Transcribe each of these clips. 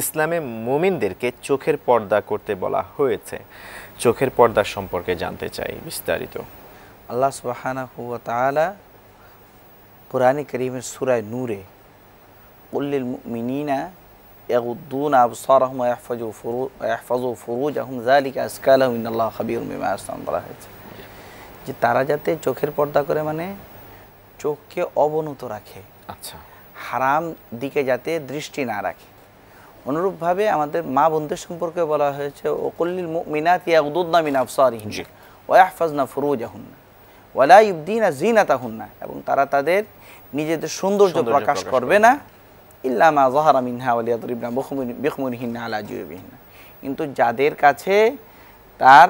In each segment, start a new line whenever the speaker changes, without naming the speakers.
ইসলামে মুমিনদেরকে চোখের পর্দা করতে বলা হয়েছে চোখের পর্দা সম্পর্কে জানতে চাই বিস্তারিত আল্লাহ সুবাহানা হুয়া তালা পুরানি করিমের সুরায় নূরে উল্লিল মিনিনা يغضون أبصارهم ويحفظوا فروج ويحفظوا فروجهم ذلك أزكى لهم إن الله خبير بما হয়েছে যে তারা যাতে চোখের পর্দা করে মানে চোখকে অবনত রাখে আচ্ছা হারাম দিকে যাতে দৃষ্টি না রাখে অনুরূপভাবে আমাদের মা বন্ধুর সম্পর্কে বলা হয়েছে ওকল্লিল মিনাত ইয়াউদ্দা মিন আফসারিহিন ওয়াহফাজনা ফুরুজ আহুন্না ওয়ালা ইউদ্দিন জিনা তাহুন্না এবং তারা তাদের নিজেদের সৌন্দর্য প্রকাশ করবে না ইল্লামা জহারা মিনহা আলিয়াদুরিবনা বেহমুরহিন আলা জুয়েবিহিনা কিন্তু যাদের কাছে তার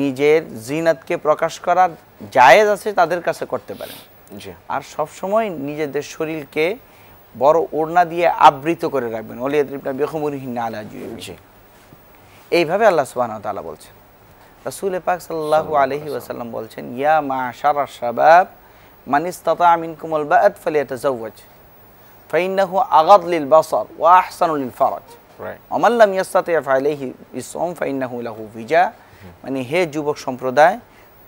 নিজের জিনাতকে প্রকাশ করা জায়েজ আছে তাদের কাছে করতে পারেন আর সবসময় নিজেদের শরীরকে বড় ওড়না দিয়ে আবৃত করে রাখবেন অলিয়াদ্রিবনা বেহমুরহিন আলা জুয়েছে এইভাবে আল্লাহ সুবাহ তালা বলছেন রসুল পাক সাল্লাহ আলহি ওয়াসাল্লাম বলছেন ইয়া মা সারা সাবাব মানিস তাতা আমিন কুমল বা আত ফালিয়াতা জওয়াজ ফাইন্নাহু আগাদ লিল বাসার ওয়া আহসানুল ফারাজ অমাল্লাম ইয়াস্তাতে ফাইলেহি ইসম ফাইন্নাহু লাহু ভিজা মানে হে যুবক সম্প্রদায়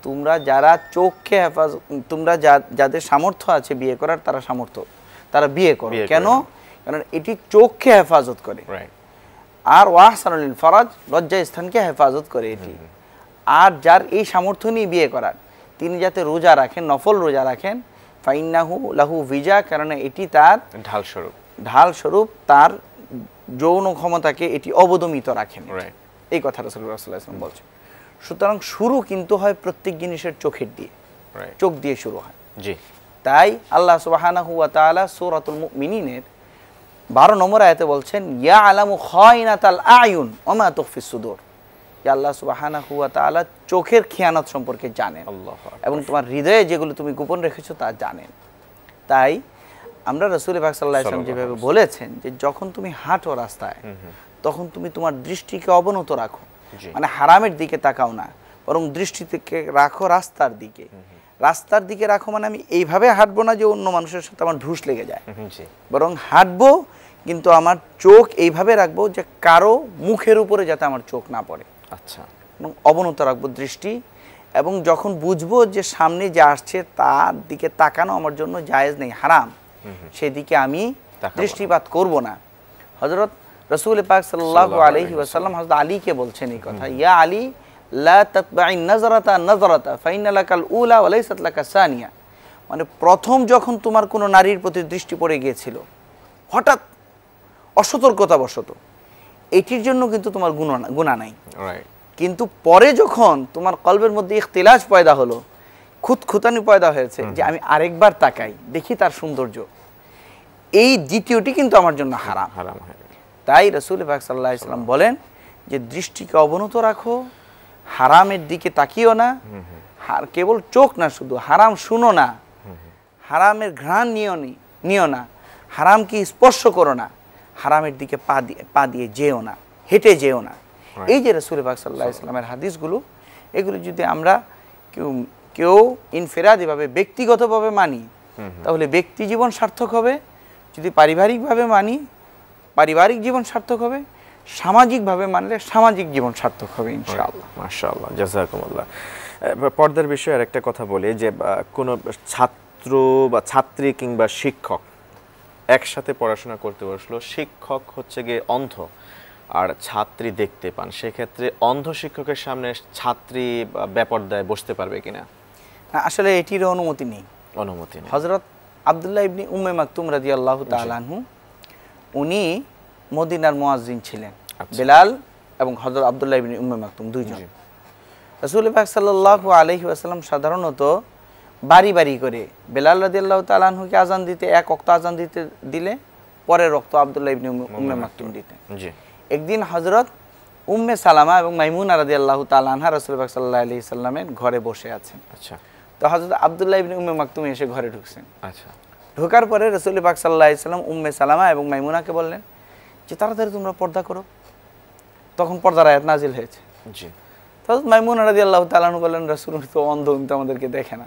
তোমরা যারা চোখকে হেফাজ তোমরা যাদের সামর্থ্য আছে বিয়ে করার তারা সামর্থ্য তারা বিয়ে করে কেন কারণ এটি চোখকে হেফাজত করে আর ওয়াহসানুল ফরাজ লজ্জা স্থানকে হেফাজত করে এটি আর যার এই সামর্থ্য নিয়ে বিয়ে করার তিনি যাতে রোজা রাখেন নফল রোজা রাখেন ফাইনাহু লাহু ভিজা কারণ এটি তার ঢাল স্বরূপ ঢাল স্বরূপ তার যৌন ক্ষমতাকে এটি অবদমিত রাখেন এই কথা রসুল্লাহাম বলছে সুতরাং শুরু কিন্তু হয় প্রত্যেক জিনিসের চোখের দিয়ে চোখ দিয়ে শুরু হয় জি তাই আল্লাহ সুবাহানাহু তালা সুরাতুল মিনিনের বারো নম্বর আয়তে বলছেন ইয়া আলামু খয়নাতাল আয়ুন অমা তকফি সুদুর ইয়া আল্লাহ হুয়া তালা চোখের খেয়ানত সম্পর্কে জানেন এবং তোমার হৃদয়ে যেগুলো তুমি গোপন রেখেছো তা জানেন তাই আমরা রসুল পাক সাল্লাহ ইসলাম যেভাবে বলেছেন যে যখন তুমি হাঁটো রাস্তায় তখন তুমি তোমার দৃষ্টিকে অবনত রাখো মানে হারামের দিকে তাকাও না বরং দৃষ্টি থেকে রাখো রাস্তার দিকে রাস্তার দিকে রাখো মানে আমি এইভাবে হাঁটবো না যে অন্য মানুষের সাথে আমার ঢুস লেগে যায় বরং হাঁটবো কিন্তু আমার চোখ এইভাবে রাখবো যে কারো মুখের উপরে যাতে আমার চোখ না পড়ে আচ্ছা এবং অবনত রাখবো দৃষ্টি এবং যখন বুঝবো যে সামনে যে আসছে তার দিকে তাকানো আমার জন্য জায়েজ নেই হারাম সেদিকে আমি দৃষ্টিপাত করব না হজরত রসুল পাক সাল্লাহ আলহি ওয়াসাল্লাম হজরত আলীকে বলছেন এই কথা ইয়া আলী লাজরাতা নজরাতা ফাইনালাকাল উলা ওলাইসাতলাকা সানিয়া মানে প্রথম যখন তোমার কোনো নারীর প্রতি দৃষ্টি পড়ে গিয়েছিল হঠাৎ অসতর্কতা বসত এটির জন্য কিন্তু তোমার গুণা গুণা নাই কিন্তু পরে যখন তোমার কলবের মধ্যে ইখতিলাস পয়দা হলো খুতখুতানি পয়দা হয়েছে যে আমি আরেকবার তাকাই দেখি তার সৌন্দর্য এই দ্বিতীয়টি কিন্তু আমার জন্য হারাম হারাম তাই রসুল সাল্লাহ ইসলাম বলেন যে দৃষ্টিকে অবনত রাখো হারামের দিকে তাকিও না কেবল চোখ না শুধু হারাম শুনো না হারামের ঘ্রাণ নিও নিও না হারামকে স্পর্শ করো না হারামের দিকে পা দিয়ে পা দিয়ে যেও না হেঁটে যেও না এই যে রসুল বাক সাল্লা ইসলামের হাদিসগুলো এগুলো যদি আমরা কেউ কেউ ইনফেরাদিভাবে ব্যক্তিগতভাবে মানি তাহলে ব্যক্তি জীবন সার্থক হবে যদি পারিবারিকভাবে মানি পারিবারিক জীবন সার্থক হবে সামাজিকভাবে মানলে সামাজিক জীবন সার্থক হবে ইনশাআল্লাহ মাশাআল্লাহ পর্দার বিষয়ে আরেকটা কথা বলি যে কোনো ছাত্র বা ছাত্রী কিংবা শিক্ষক একসাথে পড়াশোনা করতে বসলো শিক্ষক হচ্ছে গিয়ে অন্ধ আর ছাত্রী দেখতে পান সেক্ষেত্রে অন্ধ শিক্ষকের সামনে ছাত্রী ব্যাপারদায় বসতে পারবে কিনা আসলে এটির অনুমতি নেই অনুমতি নেই হজরত আবদুল্লাহ ইবনি উমে মাকতুম রাজি আল্লাহ তালাহু উনি মদিনার মোয়াজিন ছিলেন আচ্ছা। বেলাল এবং হজরত আবদুল্লাহ ইবিন উম্মে মাকতুম দুইজন রসুল পাক সাল্লু আলহি আসালাম সাধারণত বাড়ি বাড়ি করে বেলাল রদিয়াল্লাহ তালহুকে আজান দিতে এক অক্ত আজান দিতে দিলে পরে রক্ত আবদুল্লাহ ইবিন উম্মে মাকতুম দিতেন একদিন হজরত উম্মে সালামা এবং মাইমুন আরাদি আল্লাহ তালানহা রসুল পাক সাল্লাহ আলি সাল্লামের ঘরে বসে আছেন আচ্ছা তো হজরত আবদুল্লাহ ইবিন উম্মে মাকতুম এসে ঘরে ঢুকছেন আচ্ছা ঢোকার পরে রসুল পাক সাল্লাহ সাল্লাম উম্মে সালামা এবং মাইমুনাকে বললেন যে তাড়াতাড়ি তোমরা পর্দা করো তখন পর্দার আয়াত নাজিল হয়েছে জি তখন মাইমুন রাজি আল্লাহ তালানু বললেন রাসুল তো অন্ধ উনি আমাদেরকে দেখে না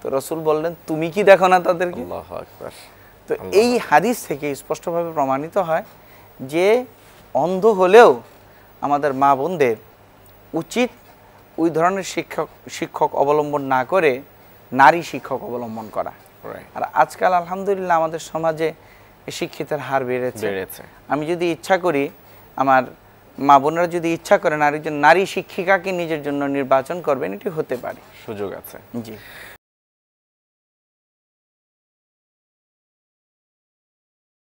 তো রসুল বললেন তুমি কি দেখো না তাদেরকে তো এই হাদিস থেকে স্পষ্টভাবে প্রমাণিত হয় যে অন্ধ হলেও আমাদের মা বোনদের উচিত ওই ধরনের শিক্ষক শিক্ষক অবলম্বন না করে নারী শিক্ষক অবলম্বন করা আর আজকাল আলহামদুলিল্লাহ আমাদের সমাজে শিক্ষিতের হার বেড়েছে আমি যদি ইচ্ছা করি আমার মা বোনরা যদি ইচ্ছা করেন আর একজন নারী শিক্ষিকাকে নিজের জন্য নির্বাচন করবেন এটি হতে পারে সুযোগ আছে জি